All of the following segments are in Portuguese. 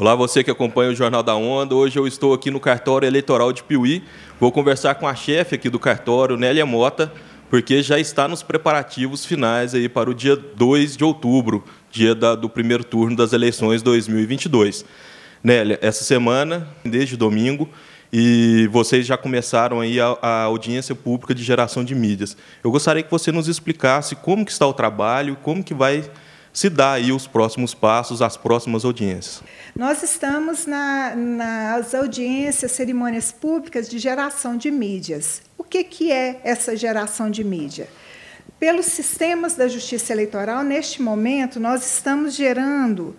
Olá, você que acompanha o Jornal da Onda. Hoje eu estou aqui no cartório eleitoral de Piuí. Vou conversar com a chefe aqui do cartório, Nélia Mota, porque já está nos preparativos finais aí para o dia 2 de outubro, dia da, do primeiro turno das eleições 2022. Nélia, essa semana, desde domingo, e vocês já começaram aí a, a, audiência pública de geração de mídias. Eu gostaria que você nos explicasse como que está o trabalho, como que vai se dá aí os próximos passos, as próximas audiências? Nós estamos na, nas audiências, cerimônias públicas de geração de mídias. O que, que é essa geração de mídia? Pelos sistemas da justiça eleitoral, neste momento, nós estamos gerando,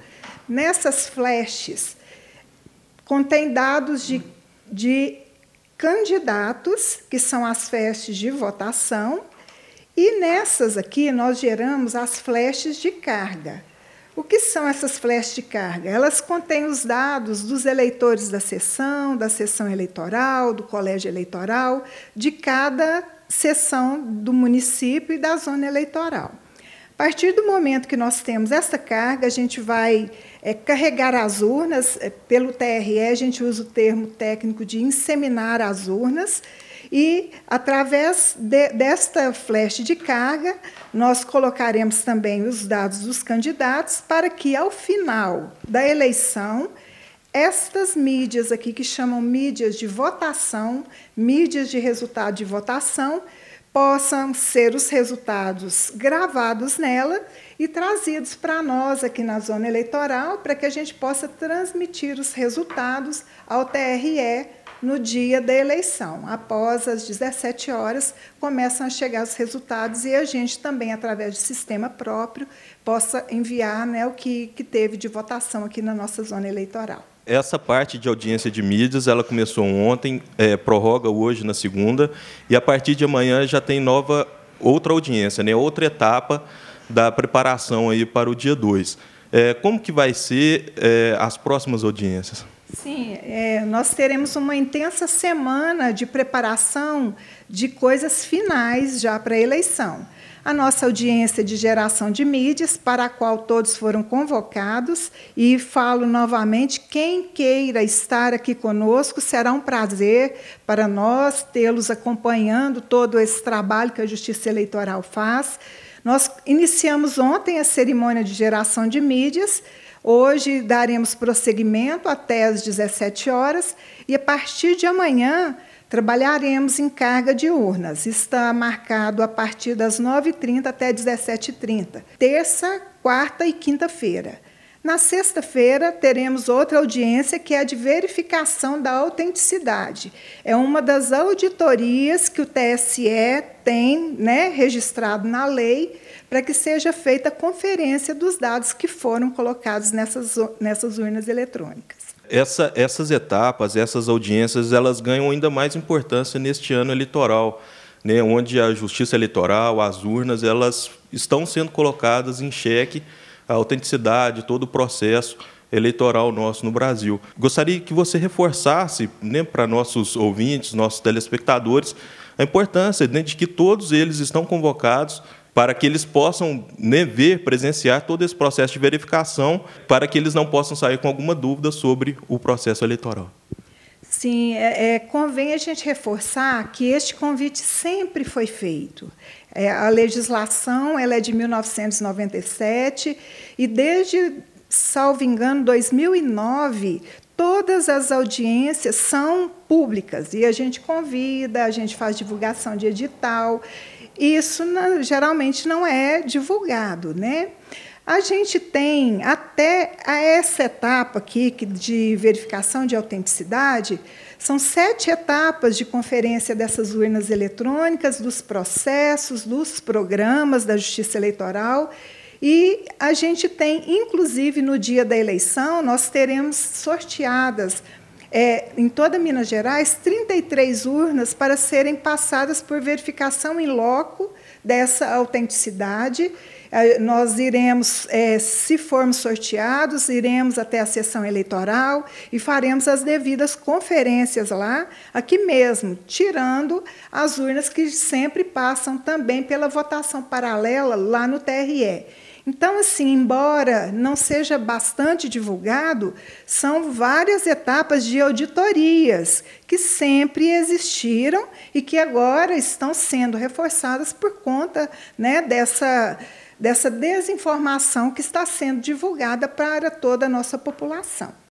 nessas flashes, contém dados de, de candidatos, que são as festas de votação, e nessas aqui nós geramos as flechas de carga. O que são essas flechas de carga? Elas contêm os dados dos eleitores da sessão, da sessão eleitoral, do colégio eleitoral, de cada sessão do município e da zona eleitoral. A partir do momento que nós temos essa carga, a gente vai é, carregar as urnas, eh, pelo TRE a gente usa o termo técnico de inseminar as urnas, e, através de, desta flash de carga, nós colocaremos também os dados dos candidatos para que, ao final da eleição, estas mídias aqui, que chamam mídias de votação, mídias de resultado de votação, possam ser os resultados gravados nela e trazidos para nós aqui na zona eleitoral, para que a gente possa transmitir os resultados ao TRE no dia da eleição. Após as 17 horas, começam a chegar os resultados e a gente também, através do sistema próprio, possa enviar né, o que, que teve de votação aqui na nossa zona eleitoral essa parte de audiência de mídias ela começou ontem, é, prorroga hoje na segunda, e a partir de amanhã já tem nova outra audiência, né, outra etapa da preparação aí para o dia 2. É, como que vai ser é, as próximas audiências? Sim, é, nós teremos uma intensa semana de preparação de coisas finais já para a eleição. A nossa audiência de geração de mídias, para a qual todos foram convocados, e falo novamente: quem queira estar aqui conosco, será um prazer para nós tê-los acompanhando todo esse trabalho que a Justiça Eleitoral faz. Nós iniciamos ontem a cerimônia de geração de mídias Hoje daremos prosseguimento até as 17 horas e a partir de amanhã trabalharemos em carga de urnas. Está marcado a partir das 9h30 até 17h30, terça, quarta e quinta-feira. Na sexta-feira, teremos outra audiência que é a de verificação da autenticidade. É uma das auditorias que o TSE tem né, registrado na lei para que seja feita a conferência dos dados que foram colocados nessas, nessas urnas eletrônicas. Essa, essas etapas, essas audiências, elas ganham ainda mais importância neste ano eleitoral, né, onde a justiça eleitoral, as urnas, elas estão sendo colocadas em xeque a autenticidade, todo o processo eleitoral nosso no Brasil. Gostaria que você reforçasse né, para nossos ouvintes, nossos telespectadores, a importância né, de que todos eles estão convocados para que eles possam né, ver, presenciar todo esse processo de verificação, para que eles não possam sair com alguma dúvida sobre o processo eleitoral. Sim, é, é, convém a gente reforçar que este convite sempre foi feito. É, a legislação ela é de 1997 e desde, salvo engano, 2009, todas as audiências são públicas e a gente convida, a gente faz divulgação de edital. Isso não, geralmente não é divulgado, né? A gente tem até essa etapa aqui de verificação de autenticidade, são sete etapas de conferência dessas urnas eletrônicas, dos processos, dos programas da Justiça Eleitoral. E a gente tem, inclusive, no dia da eleição, nós teremos sorteadas é, em toda Minas Gerais 33 urnas para serem passadas por verificação em loco dessa autenticidade. Eh, nós iremos, eh, se formos sorteados, iremos até a sessão eleitoral e faremos as devidas conferências lá, aqui mesmo, tirando as urnas que sempre passam também pela votação paralela lá no TRE. Então, assim, embora não seja bastante divulgado, são várias etapas de auditorias que sempre existiram e que agora estão sendo reforçadas por conta né, dessa, dessa desinformação que está sendo divulgada para toda a nossa população.